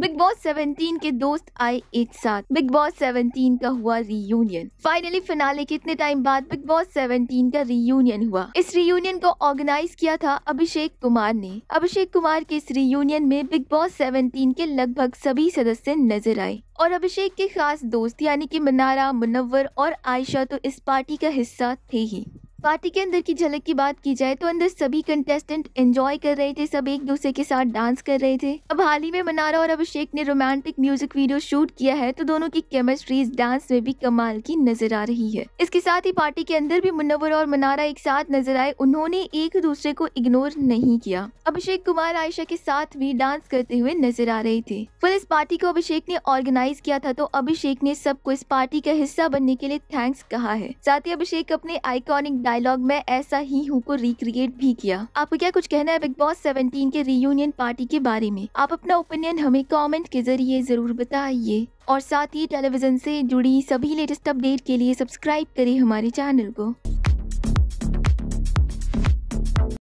big Boss seventeen के दोस्त आए एक साथ बिग बॉस सेवनटीन का हुआ रियूनियन फाइनली फिनाले कितने टाइम बाद बिग बॉस सेवनटीन का रीयूनियन हुआ इस रियूनियन को ऑर्गेनाइज किया था अभिषेक कुमार ने अभिषेक कुमार के इस रीयूनियन में बिग बॉस सेवनटीन के लगभग सभी सदस्य नजर आए और अभिषेक के खास दोस्त यानी कि मनारा मुनव्वर और आयशा तो इस पार्टी का हिस्सा थे ही पार्टी के अंदर की झलक की बात की जाए तो अंदर सभी कंटेस्टेंट एंजॉय कर रहे थे सब एक दूसरे के साथ डांस कर रहे थे अब हाल ही में मनारा और अभिषेक ने रोमांटिक म्यूजिक वीडियो शूट किया है तो दोनों की केमिस्ट्री डांस में भी कमाल की नजर आ रही है इसके साथ ही पार्टी के अंदर भी मुन्नवर और मनारा एक साथ नजर आए उन्होंने एक दूसरे को इग्नोर नहीं किया अभिषेक कुमार आयशा के साथ भी डांस करते हुए नजर आ रहे थे फिर इस पार्टी को अभिषेक ने ऑर्गेनाइज किया था तो अभिषेक ने सबको इस पार्टी का हिस्सा बनने के लिए थैंक्स कहा है साथ ही अभिषेक अपने आइकॉनिक डायलॉग में ऐसा ही हूँ को रिक्रिएट भी किया आपको क्या कुछ कहना है बिग बॉस सेवेंटीन के रियूनियन पार्टी के बारे में आप अपना ओपिनियन हमें कॉमेंट के जरिए जरूर बताइए और साथ ही टेलीविजन से जुड़ी सभी लेटेस्ट अपडेट के लिए सब्सक्राइब करें हमारे चैनल को